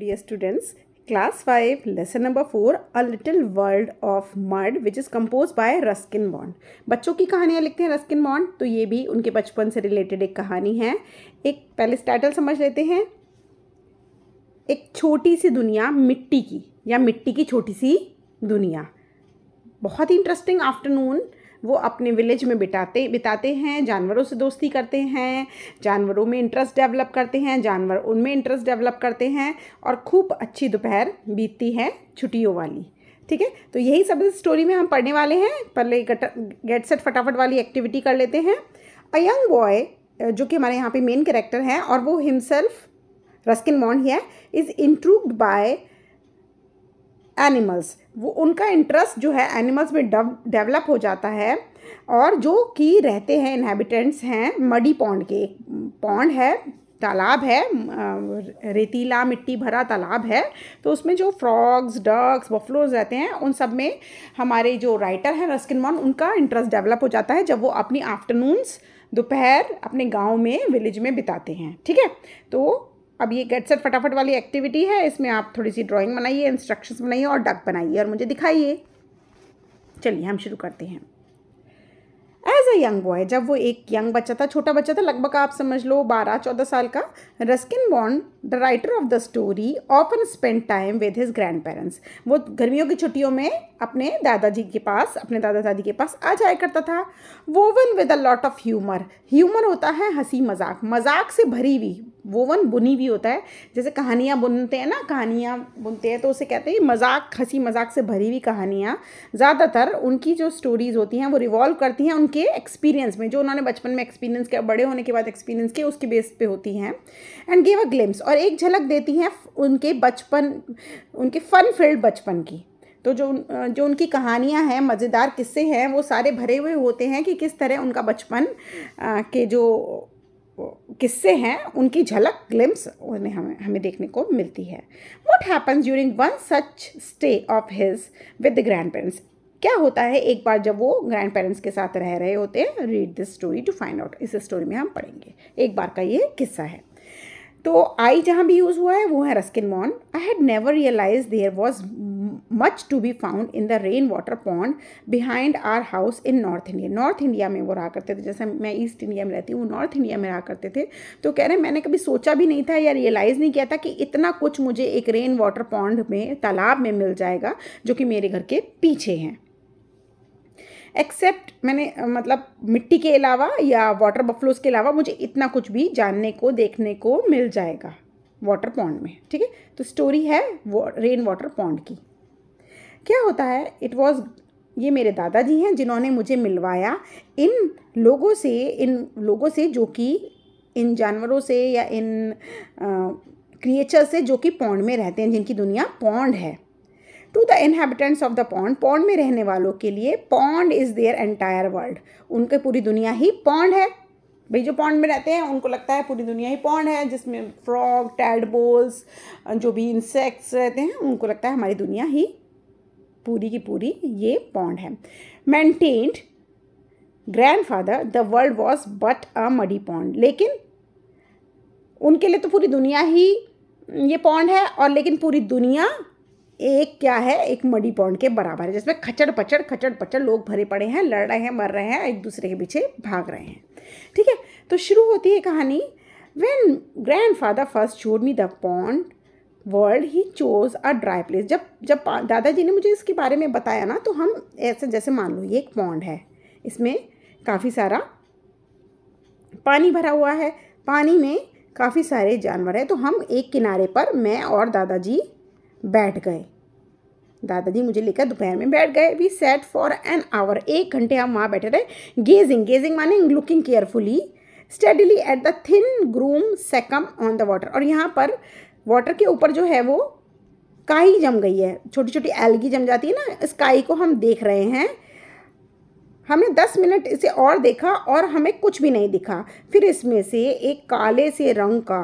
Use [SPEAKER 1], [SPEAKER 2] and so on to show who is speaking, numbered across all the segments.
[SPEAKER 1] dear students class 5 lesson number 4 a little world of mud which is composed by ruskin bond बच्चों की कहानियाँ लिखते हैं Ruskin bond तो ये भी उनके बचपन से रिलेटेड एक कहानी है एक पहले टाइटल समझ लेते हैं एक छोटी सी दुनिया मिट्टी की या मिट्टी की छोटी सी दुनिया बहुत ही इंटरेस्टिंग आफ्टरनून वो अपने विलेज में बिताते बिताते हैं जानवरों से दोस्ती करते हैं जानवरों में इंटरेस्ट डेवलप करते हैं जानवर उनमें इंटरेस्ट डेवलप करते हैं और खूब अच्छी दोपहर बीतती है छुट्टियों वाली ठीक है तो यही सब इस स्टोरी में हम पढ़ने वाले हैं पहले गेट सेट फटाफट वाली एक्टिविटी कर लेते हैं अ यंग बॉय जो कि हमारे यहाँ पे मेन कैरेक्टर है और वो हिमसेल्फ रस्किन मॉन ही है इज़ इंट्रूव्ड बाय एनिमल्स वो उनका इंटरेस्ट जो है एनिमल्स में डेवलप हो जाता है और जो कि रहते हैं इन्हेबिटेंट्स हैं मडी पौंड के एक है तालाब है रेतीला मिट्टी भरा तालाब है तो उसमें जो फ्रॉग्स डग्स बफलोज रहते हैं उन सब में हमारे जो राइटर हैं रस्किन मॉन उनका इंटरेस्ट डेवलप हो जाता है जब वो अपनी आफ्टरनून्स दोपहर अपने गांव में विलेज में बिताते हैं ठीक है तो अब ये गेट सेट फटाफट वाली एक्टिविटी है इसमें आप थोड़ी सी ड्राइंग बनाइए इंस्ट्रक्शंस बनाइए और डक बनाइए और मुझे दिखाइए चलिए हम शुरू करते हैं एज अ यंग बॉय जब वो एक यंग बच्चा था छोटा बच्चा था लगभग आप समझ लो बारह चौदह साल का Ruskin Bond the writer of the story often spend time with his grandparents वो गर्मियों की छुट्टियों में अपने दादाजी के पास अपने दादा दादी के पास आ जाया करता था woven with a lot of humour humour होता है हंसी मजाक मजाक से भरी हुई वोवन बुनी हुई होता है जैसे कहानियाँ बुनते हैं ना कहानियाँ बुनते हैं तो उसे कहते हैं मजाक हंसी मजाक से भरी हुई कहानियाँ ज़्यादातर उनकी जो स्टोरीज़ होती हैं वो रिवॉल्व करती हैं उनके एक्सपीरियंस में जो उन्होंने बचपन में एक्सपीरियंस किया बड़े होने के बाद एक्सपीरियंस किया उसके बेस पे होती हैं एंड गिव अ ग्लिम्स और एक झलक देती हैं उनके बचपन उनके फन फील्ड बचपन की तो जो जो उनकी कहानियां हैं मज़ेदार किस्से हैं वो सारे भरे हुए होते हैं कि किस तरह उनका बचपन के जो किस्से हैं उनकी झलक ग्लिम्स उन्हें हमें हमें देखने को मिलती है what happens during one such stay of his with the grandparents क्या होता है एक बार जब वो ग्रैंड पेरेंट्स के साथ रह रहे होते हैं read this story to find out इस स्टोरी में हम पढ़ेंगे एक बार का ये किस्सा है तो आई जहाँ भी यूज़ हुआ है वो है रस्किन मॉन I had never realise there was much to be found in the rain water pond behind our house in north India north India में वो रहा करते थे जैसे मैं ईस्ट इंडिया में रहती हूँ वो नॉर्थ इंडिया में रहा करते थे तो कह रहे हैं मैंने कभी सोचा भी नहीं था या रियलाइज़ नहीं किया था कि इतना कुछ मुझे एक रेन वाटर पॉन्ड में तालाब में मिल जाएगा जो कि मेरे घर के पीछे हैं एक्सेप्ट मैंने मतलब मिट्टी के अलावा या वाटर बफलोज के अलावा मुझे इतना कुछ भी जानने को देखने को मिल जाएगा वाटर पॉन्ड में ठीक है तो स्टोरी है रेन वाटर पॉन्ड की क्या होता है इट वॉज ये मेरे दादाजी हैं जिन्होंने मुझे मिलवाया इन लोगों से इन लोगों से जो कि इन जानवरों से या इन क्रिएचर से जो कि पौंड में रहते हैं जिनकी दुनिया पौंड है to the inhabitants of the pond pond में रहने वालों के लिए pond is their entire world उनके पूरी दुनिया ही पॉन्ड है भाई जो पॉन्ड में रहते हैं उनको लगता है पूरी दुनिया ही पॉन्ड है जिसमें फ्रॉग टैडबोल्स जो भी इंसेक्ट्स रहते हैं उनको लगता है हमारी दुनिया ही पूरी की पूरी ये पॉन्ड है grand grandfather the world was but a muddy pond लेकिन उनके लिए तो पूरी दुनिया ही ये पॉन्ड है और लेकिन पूरी दुनिया एक क्या है एक मडी पौंड के बराबर है जिसमें खचड़ पचड़ खचड़ पचड़ लोग भरे पड़े हैं लड़ रहे हैं मर रहे हैं एक दूसरे के पीछे भाग रहे हैं ठीक है तो शुरू होती है कहानी when grandfather first showed me the pond world he chose a dry place जब जब दादाजी ने मुझे इसके बारे में बताया ना तो हम ऐसे जैसे मान लो ये एक पॉन्ड है इसमें काफ़ी सारा पानी भरा हुआ है पानी में काफ़ी सारे जानवर हैं तो हम एक किनारे पर मैं और दादाजी बैठ गए दादाजी मुझे लेकर दोपहर में बैठ गए we sat for an hour एक घंटे हम वहाँ बैठे रहे गेजिंग गेजिंग माने looking carefully steadily at the thin green scum on the water और यहाँ पर वाटर के ऊपर जो है वो काई जम गई है छोटी छोटी एलगी जम जाती है ना इस काई को हम देख रहे हैं हमने दस मिनट इसे और देखा और हमें कुछ भी नहीं दिखा फिर इसमें से एक काले से रंग का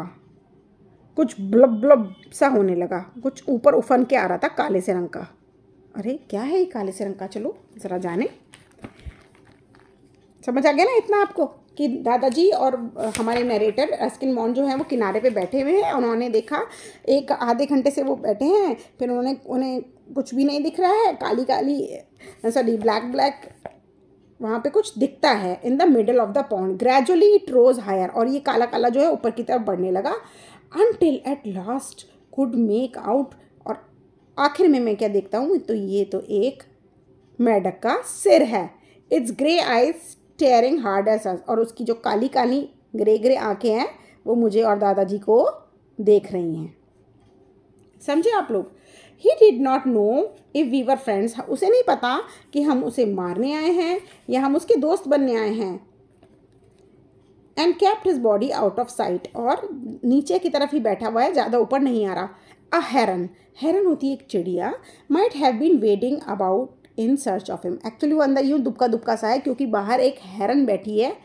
[SPEAKER 1] कुछ ब्लब ब्लब सा होने लगा कुछ ऊपर उफन के आ रहा था काले से रंग का अरे क्या है ये काले से रंग का चलो ज़रा जाने समझ आ गया ना इतना आपको कि दादाजी और हमारे नरेटर अस्किन मॉन जो हैं वो किनारे पे बैठे हुए हैं उन्होंने देखा एक आधे घंटे से वो बैठे हैं फिर उन्होंने उन्हें कुछ भी नहीं दिख रहा है काली काली सॉरी ब्लैक ब्लैक वहाँ पे कुछ दिखता है in the middle of the pond gradually it rose higher और ये काला काला जो है ऊपर की तरफ बढ़ने लगा until at last could make out और आखिर में मैं क्या देखता हूँ तो ये तो एक मेढक का सिर है its grey eyes staring hard us और उसकी जो काली काली ग्रे ग्रे आंखें हैं वो मुझे और दादाजी को देख रही हैं समझे आप लोग he did not know if we were friends उसे नहीं पता कि हम उसे मारने आए हैं या हम उसके दोस्त बनने आए हैं and kept his body out of sight और नीचे की तरफ ही बैठा हुआ है ज़्यादा ऊपर नहीं आ रहा अ हेरन हेरन होती है एक चिड़िया might have been wading about in search of him actually वो अंदर यूँ दुबका दुबका सा है क्योंकि बाहर एक हेरन बैठी है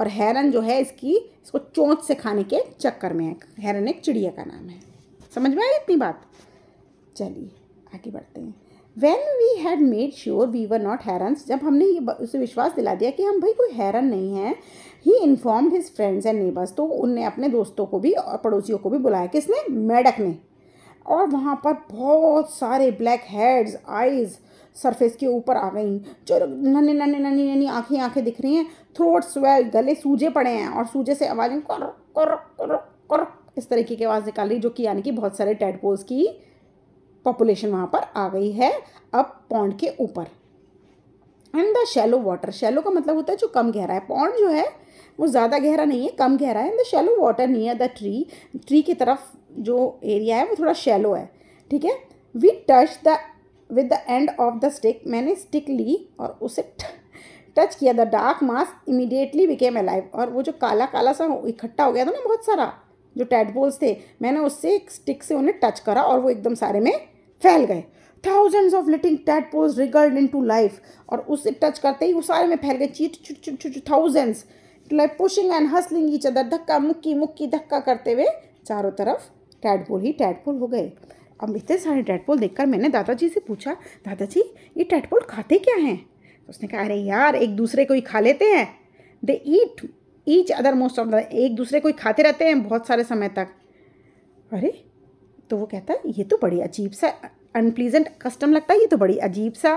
[SPEAKER 1] और हेरन जो है इसकी इसको चोंच से खाने के चक्कर में है हेरन एक चिड़िया का नाम है समझ में आई इतनी बात चलिए आगे बढ़ते हैं when we had made sure we were not heron जब हमने ये उसे विश्वास दिला दिया कि हम भाई कोई हैरन नहीं है he informed his friends and neighbours तो उनने अपने दोस्तों को भी और पड़ोसियों को भी बुलाया किसने मेडक ने और वहाँ पर बहुत सारे ब्लैक हेड्स आइज़ सरफेस के ऊपर आ गई जो नन्हे नन्हे नन्ही नन्ही आँखें आँखें दिख रही हैं थ्रोट स्वेल गले सूजे पड़े हैं और सूजे से आवाज़ें कर कर कर कर इस तरीके की आवाज़ निकाल रही जो कि यानी कि बहुत सारे टेडपोल्स की पॉपुलेशन वहाँ पर आ गई है अब पौंड के ऊपर and the shallow water shallow का मतलब होता है जो कम गहरा है पौंड जो है वो ज़्यादा गहरा नहीं है कम गहरा है in the shallow water near the tree tree की तरफ जो एरिया है वो थोड़ा शेलो है ठीक है we touch the with the end of the stick मैंने स्टिक ली और उसे टच किया the dark mass immediately became alive और वो जो काला काला सा इकट्ठा हो गया था ना बहुत सारा जो टैटबोल्स थे मैंने उससे एक स्टिक से उन्हें टच करा और वो एकदम सारे में फैल गए thousands of little tadpoles wriggled into life और उससे टच करते ही वो सारे में फैल गए चीट चुट चुट चुट thousands like pushing and hustling each other धक्का मुक्की मुक्की धक्का करते हुए चारों तरफ टैडपोल ही टैडपोल हो गए अब इतने सारे टैडपोल देखकर मैंने दादाजी से पूछा दादाजी ये टैडपोल खाते क्या हैं तो उसने कहा अरे यार एक दूसरे को ही खा लेते हैं they eat each other most of the एक दूसरे को ही खाते रहते हैं बहुत सारे समय तक अरे तो वो कहता है ये तो बड़ी अजीब सा अनप्लीजेंट कस्टम लगता है ये तो बड़ी अजीब सा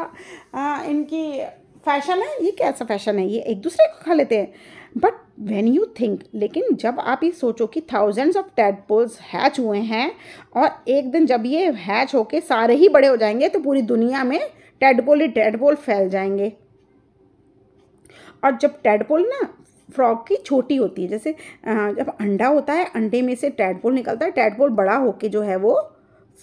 [SPEAKER 1] आ, इनकी फैशन है ये कैसा फैशन है ये एक दूसरे को खा लेते हैं बट वेन यू थिंक लेकिन जब आप ये सोचो कि थाउजेंड्स ऑफ टैडपोल्स हैच हुए हैं और एक दिन जब ये हैच होके सारे ही बड़े हो जाएंगे तो पूरी दुनिया में टैडपोल ही टैडपोल फैल जाएंगे और जब टैडपोल ना फ्रॉग की छोटी होती है जैसे जब अंडा होता है अंडे में से टैडपोल निकलता है टैडपोल बड़ा होके जो है वो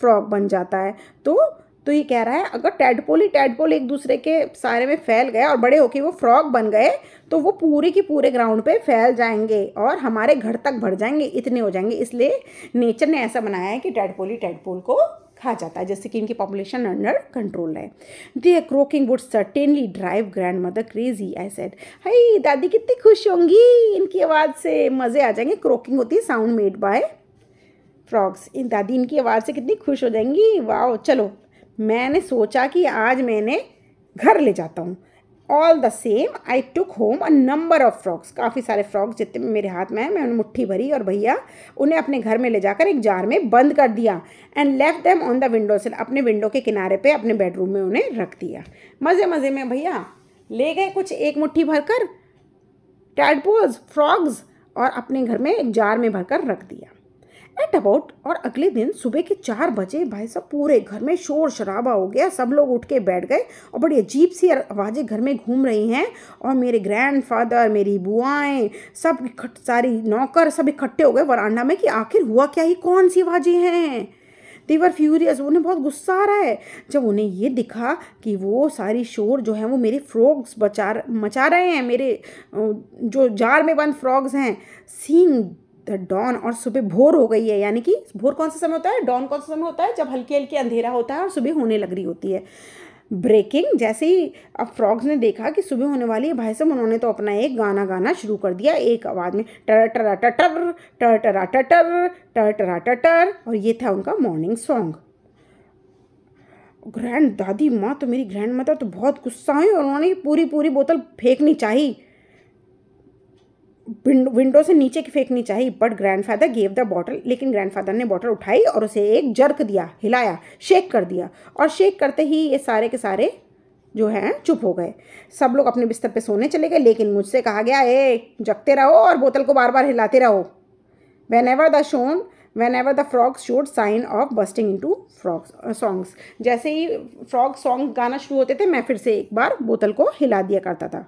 [SPEAKER 1] फ्रॉग बन जाता है तो तो ये कह रहा है अगर टेडपोल ही टेडपोल एक दूसरे के सारे में फैल गए और बड़े होके वो फ्रॉग बन गए तो वो पूरे के पूरे ग्राउंड पे फैल जाएंगे और हमारे घर तक भर जाएंगे इतने हो जाएंगे इसलिए नेचर ने ऐसा बनाया है कि टेडपोल ही टेडपोल को खा जाता है जैसे कि इनकी पॉपुलेशन अंडर कंट्रोल है they croaking would certainly drive grandmother crazy I said hi दादी कितनी खुश होंगी इनकी आवाज़ से मज़े आ जाएंगे क्रोकिंग होती है साउंड मेड बाय फ्रॉग्स इन दादी इनकी आवाज़ से कितनी खुश हो जाएंगी वाह चलो मैंने सोचा कि आज मैंने घर ले जाता हूँ all the same I took home a number of frogs काफ़ी सारे फ्रॉक्स जितने मेरे हाथ में हैं मैं उन्हें मुट्ठी भरी और भैया उन्हें अपने घर में ले जाकर एक जार में बंद कर दिया and left them on the window से अपने विंडो के किनारे पे अपने बेडरूम में उन्हें रख दिया मज़े मज़े में भैया ले गए कुछ एक मुट्ठी भरकर टैडपोज फ्रॉग्स और अपने घर में एक जार में भरकर रख दिया एट अबाउट और अगले दिन सुबह के चार बजे भाई साहब पूरे घर में शोर शराबा हो गया सब लोग उठ के बैठ गए और बड़ी अजीब सी आवाज़ें घर में घूम रही हैं और मेरे ग्रैंडफादर मेरी बुआएं सब इकट सारी नौकर सब इकट्ठे हो गए वरांडा में कि आखिर हुआ क्या ही कौन सी आवाज़ें हैं देवर फ्यूरियस उन्हें बहुत गुस्सा आ रहा है जब उन्हें ये दिखा कि वो सारी शोर जो है वो मेरे फ्रॉग्स बचा मचा रहे हैं मेरे जो जार में बंद फ्रॉग्स हैं सींग डॉन और सुबह भोर हो गई है यानी कि भोर कौन सा समय होता है डॉन कौन सा समय होता है जब हल्की हल्की अंधेरा होता है और सुबह होने लग रही होती है ब्रेकिंग जैसे ही अब फ्रॉग्स ने देखा कि सुबह होने वाली है भाई साहब उन्होंने तो अपना एक गाना गाना शुरू कर दिया एक आवाज़ में टर टरा टटर टर टरा टटर टर टरा टटर और ये था उनका मॉर्निंग सॉन्ग ग्रैंड दादी माँ तो मेरी ग्रैंड मदर तो बहुत गुस्सा हुई और उन्होंने पूरी पूरी बोतल फेंकनी चाहिए विंडो से नीचे की फेंकनी चाहिए but grandfather gave the bottle लेकिन ग्रैंडफादर ने बॉटल उठाई और उसे एक जर्क दिया हिलाया शेक कर दिया और शेक करते ही ये सारे के सारे जो हैं चुप हो गए सब लोग अपने बिस्तर पे सोने चले गए लेकिन मुझसे कहा गया ए जगते रहो और बोतल को बार बार हिलाते रहो whenever the shown whenever the frog should sign of bursting into frog songs जैसे ही फ्रॉग सॉन्ग गाना शुरू होते थे मैं फिर से एक बार बोतल को हिला दिया करता था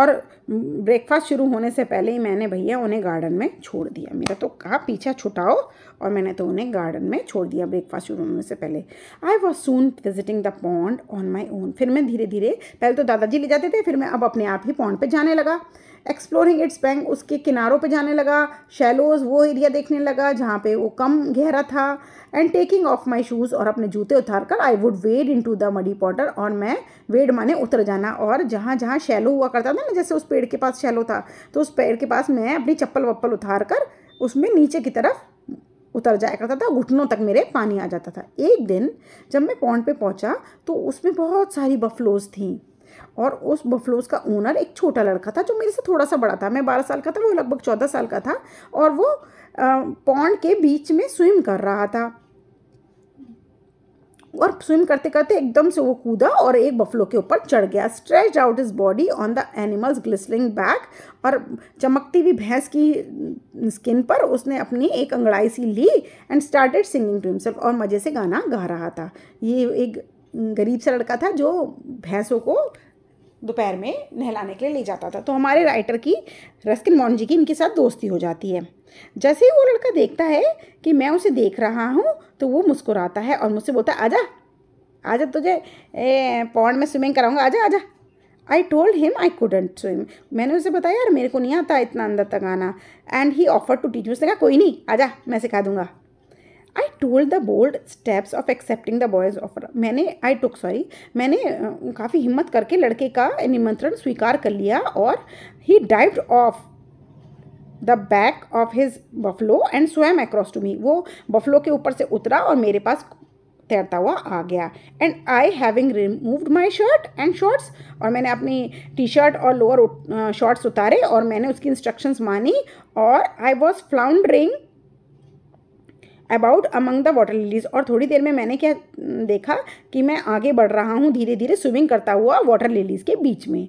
[SPEAKER 1] और ब्रेकफास्ट शुरू होने से पहले ही मैंने भैया उन्हें गार्डन में छोड़ दिया मेरा तो कहा पीछा छुटाओ और मैंने तो उन्हें गार्डन में छोड़ दिया ब्रेकफास्ट शुरू होने से पहले I was soon visiting the pond on my own फिर मैं धीरे धीरे पहले तो दादाजी ले जाते थे फिर मैं अब अपने आप ही पॉन्ड पर जाने लगा एक्सप्लोरिंग इट्स बैंक उसके किनारों पे जाने लगा शैलोज वो एरिया देखने लगा जहाँ पे वो कम गहरा था and taking off my shoes और अपने जूते उतार कर I would wade into the muddy मडी पॉटर और मैं वेड माने उतर जाना और जहाँ जहाँ शैलो हुआ करता था ना जैसे उस पेड़ के पास शैलो था तो उस पेड़ के पास मैं अपनी चप्पल वप्पल उतार कर उसमें नीचे की तरफ उतर जाया करता था घुटनों तक मेरे पानी आ जाता था एक दिन जब मैं पौंड पे पहुंचा तो उसमें बहुत सारी बफलोज थी और उस बफलोज का ओनर एक छोटा लड़का था जो मेरे से थोड़ा सा बड़ा था मैं बारह साल का था वो लगभग चौदह साल का था और वो पौंड के बीच में स्विम कर रहा था और स्विम करते करते एकदम से वो कूदा और एक बफलो के ऊपर चढ़ गया stretch out his body on the animals glistening back और चमकती हुई भैंस की स्किन पर उसने अपनी एक अंगड़ाई सी ली and started singing to himself और मज़े से गाना गा रहा था ये एक गरीब सा लड़का था जो भैंसों को दोपहर में नहलाने के लिए ले जाता था तो हमारे राइटर की रस्किन जी की इनके साथ दोस्ती हो जाती है जैसे ही वो लड़का देखता है कि मैं उसे देख रहा हूँ तो वो मुस्कुराता है और मुझसे बोलता है आजा आजा तुझे पौंड में स्विमिंग कराऊंगा आजा आजा I told him I couldn't swim मैंने उसे बताया यार मेरे को नहीं आता इतना अंदर तक आना and he offer to teach उसने कहा कोई नहीं आजा मैं सिखा दूंगा I told the bold steps of accepting the boy's offer मैंने आई टुक सॉरी मैंने काफ़ी हिम्मत करके लड़के का निमंत्रण स्वीकार कर लिया और he dived off the back of his buffalo and swam across to me वो बफलो के ऊपर से उतरा और मेरे पास तैरता हुआ आ गया and I having removed my shirt and shorts और मैंने अपनी टी शर्ट और लोअर शॉर्ट्स उतारे और मैंने उसकी इंस्ट्रक्शंस मानी और I was floundering about among the water lilies और थोड़ी देर में मैंने क्या देखा कि मैं आगे बढ़ रहा हूँ धीरे धीरे स्विमिंग करता हुआ वाटर लिलीज़ के बीच में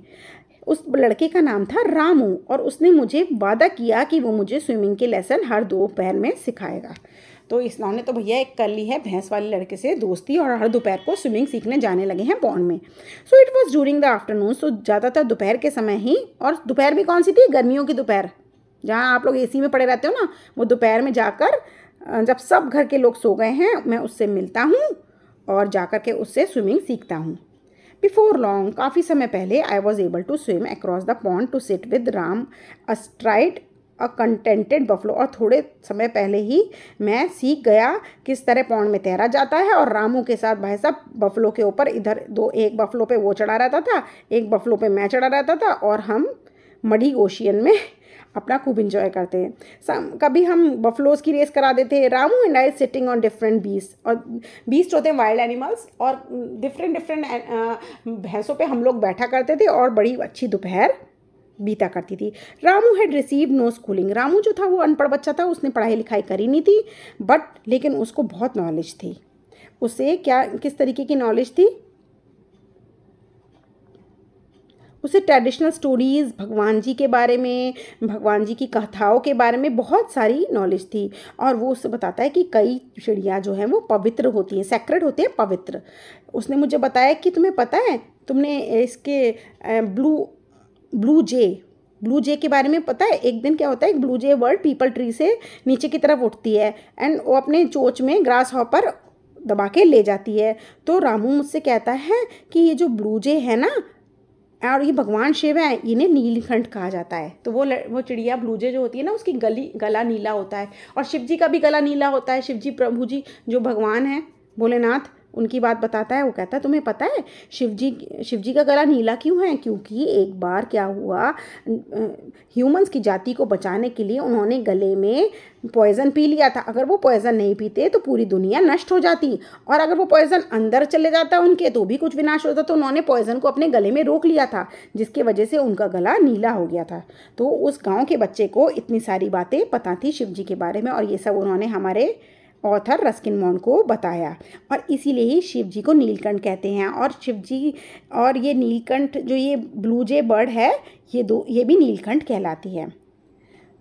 [SPEAKER 1] उस लड़के का नाम था रामू और उसने मुझे वादा किया कि वो मुझे स्विमिंग के लेसन हर दोपहर में सिखाएगा तो इस नाम ने तो भैया एक कर ली है भैंस वाले लड़के से दोस्ती और हर दोपहर को स्विमिंग सीखने जाने लगे हैं बॉन्ड में so it was during the afternoon so ज़्यादातर दोपहर के समय ही और दोपहर भी कौन सी थी गर्मियों की दोपहर जहाँ आप लोग एसी में पड़े रहते हो ना वो दोपहर में जाकर जब सब घर के लोग सो गए हैं मैं उससे मिलता हूँ और जाकर के उससे स्विमिंग सीखता हूँ बिफोर लॉन्ग काफ़ी समय पहले I was able to swim across the pond to sit with Ram astride a contented buffalo और थोड़े समय पहले ही मैं सीख गया किस तरह पौंड में तैरा जाता है और रामू के साथ भाई साहब बफलो के ऊपर इधर दो एक बफलो पे वो चढ़ा रहता था एक बफलो पे मैं चढ़ा रहता था और हम मडी ओशियन में अपना खूब इंजॉय करते हैं सम कभी हम बफलोज की रेस करा देते हैं Ramu and I sitting on different beasts और बीस होते हैं वाइल्ड एनिमल्स और डिफरेंट डिफरेंट uh, भैंसों पे हम लोग बैठा करते थे और बड़ी अच्छी दोपहर बीता करती थी Ramu had receive no schooling Ramu जो था वो अनपढ़ बच्चा था उसने पढ़ाई लिखाई करी नहीं थी बट लेकिन उसको बहुत नॉलेज थी उसे क्या किस तरीके की नॉलेज थी उसे ट्रेडिशनल स्टोरीज़ भगवान जी के बारे में भगवान जी की कथाओं के बारे में बहुत सारी नॉलेज थी और वो उससे बताता है कि कई चिड़िया जो हैं वो पवित्र होती हैं सेक्रेड होती हैं पवित्र उसने मुझे बताया कि तुम्हें पता है तुमने इसके blue blue jay blue jay के बारे में पता है एक दिन क्या होता है एक blue jay world people tree से नीचे की तरफ उठती है एंड वो अपने चोच में ग्रास हॉपर दबा के ले जाती है तो रामू मुझसे कहता है कि ये जो ब्लू जे है ना और ये भगवान शिव है इन्हें नीलकंठ कहा जाता है तो वो ल, वो चिड़िया ब्लूजे जो होती है ना उसकी गली गला नीला होता है और शिव जी का भी गला नीला होता है शिव जी प्रभु जी जो भगवान हैं भोलेनाथ उनकी बात बताता है वो कहता है तुम्हें पता है शिवजी शिवजी का गला नीला क्यों है क्योंकि एक बार क्या हुआ ह्यूमंस की जाति को बचाने के लिए उन्होंने गले में पॉइज़न पी लिया था अगर वो पॉइज़न नहीं पीते तो पूरी दुनिया नष्ट हो जाती और अगर वो पॉइज़न अंदर चले जाता उनके तो भी कुछ विनाश होता तो उन्होंने पॉइज़न को अपने गले में रोक लिया था जिसके वजह से उनका गला नीला हो गया था तो उस गाँव के बच्चे को इतनी सारी बातें पता थी शिव जी के बारे में और ये सब उन्होंने हमारे ऑथर रस्किन मोन को बताया और इसीलिए ही शिव जी को नीलकंठ कहते हैं और शिव जी और ये नीलकंठ जो ये ब्लू जे बर्ड है ये दो ये भी नीलकंठ कहलाती है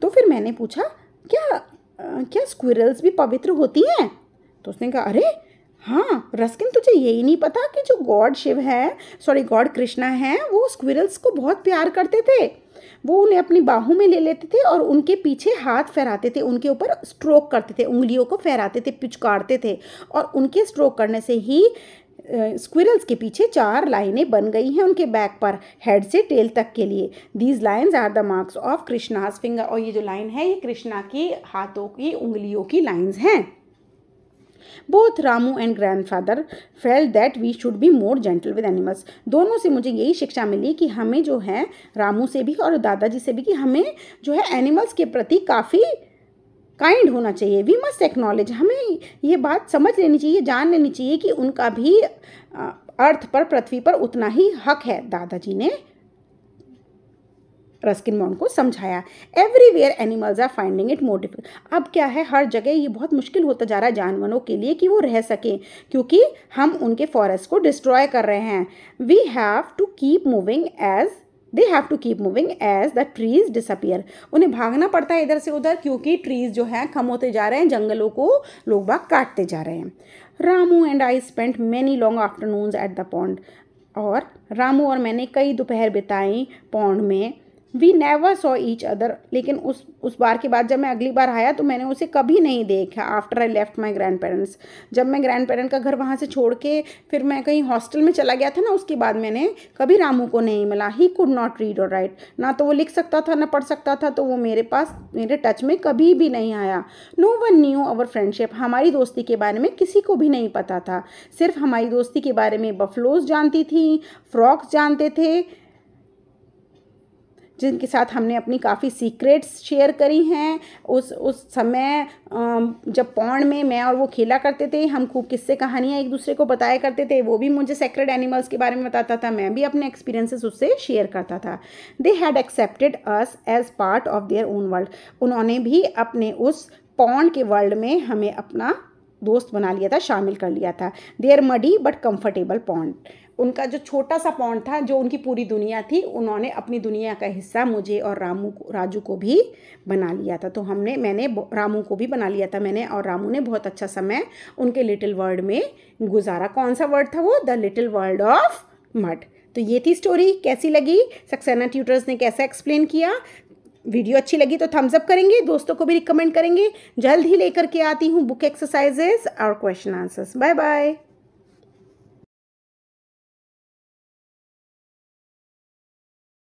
[SPEAKER 1] तो फिर मैंने पूछा क्या आ, क्या स्क्विरल्स भी पवित्र होती हैं तो उसने कहा अरे हाँ रस्किन तुझे यही नहीं पता कि जो गॉड शिव है सॉरी गॉड कृष्णा है वो स्क्विरल्स को बहुत प्यार करते थे वो उन्हें अपनी बाहों में ले लेते थे और उनके पीछे हाथ फहराते थे उनके ऊपर स्ट्रोक करते थे उंगलियों को फहराते थे पिचकारते थे और उनके स्ट्रोक करने से ही स्क्विरल्स के पीछे चार लाइनें बन गई हैं उनके बैक पर हेड से टेल तक के लिए these lines are the marks of Krishna's finger और ये जो लाइन है ये कृष्णा की हाथों की उंगलियों की लाइन्स हैं both Ramu and grandfather felt that we should be more gentle with animals दोनों से मुझे यही शिक्षा मिली कि हमें जो है रामू से भी और दादाजी से भी कि हमें जो है एनिमल्स के प्रति काफ़ी काइंड होना चाहिए वी मस्ट एक्नॉलेज हमें ये बात समझ लेनी चाहिए जान लेनी चाहिए कि उनका भी अर्थ पर पृथ्वी पर उतना ही हक है दादाजी ने रस्किन मॉन को समझाया everywhere animals are finding it more difficult अब क्या है हर जगह ये बहुत मुश्किल होता जा रहा है जानवरों के लिए कि वो रह सकें क्योंकि हम उनके फॉरेस्ट को डिस्ट्रॉय कर रहे हैं we have to keep moving as they have to keep moving as the trees disappear उन्हें भागना पड़ता है इधर से उधर क्योंकि ट्रीज जो हैं कम होते जा रहे हैं जंगलों को लोग बाग काटते जा रहे हैं Ramu and I spent many long afternoon at the pond और रामू और मैंने कई दोपहर बिताई पौंड में we never saw each other लेकिन उस उस बार के बाद जब मैं अगली बार आया तो मैंने उसे कभी नहीं देखा after I left my grandparents जब मैं ग्रैंड पेरेंट का घर वहाँ से छोड़ के फिर मैं कहीं हॉस्टल में चला गया था ना उसके बाद मैंने कभी रामू को नहीं मिला ही कुड नॉट रीड और राइट ना तो वो लिख सकता था ना पढ़ सकता था तो वो मेरे पास मेरे टच में कभी भी नहीं आया no one knew our friendship हमारी दोस्ती के बारे में किसी को भी नहीं पता था सिर्फ हमारी दोस्ती के बारे में बफलोज जानती थी फ्रॉक्स जानते थे जिनके साथ हमने अपनी काफ़ी सीक्रेट्स शेयर करी हैं उस उस समय जब पौंड में मैं और वो खेला करते थे हम खूब किस्से कहानियाँ एक दूसरे को बताया करते थे वो भी मुझे सेक्रेट एनिमल्स के बारे में बताता था मैं भी अपने एक्सपीरियंसेस उससे शेयर करता था they had accepted us as part of their own world उन्होंने भी अपने उस पौंड के वर्ल्ड में हमें अपना दोस्त बना लिया था शामिल कर लिया था they are muddy but comfortable pond उनका जो छोटा सा पौंड था जो उनकी पूरी दुनिया थी उन्होंने अपनी दुनिया का हिस्सा मुझे और रामू को राजू को भी बना लिया था तो हमने मैंने रामू को भी बना लिया था मैंने और रामू ने बहुत अच्छा समय उनके लिटिल वर्ल्ड में गुजारा कौन सा वर्ड था वो द लिटिल वर्ल्ड ऑफ मठ तो ये थी स्टोरी कैसी लगी सक्सेना ट्यूटर्स ने कैसा एक्सप्लेन किया वीडियो अच्छी लगी तो थम्स अप करेंगे दोस्तों को भी रिकमेंड करेंगे जल्द ही लेकर के आती हूँ बुक एक्सरसाइजेज और क्वेश्चन आंसर्स बाय बाय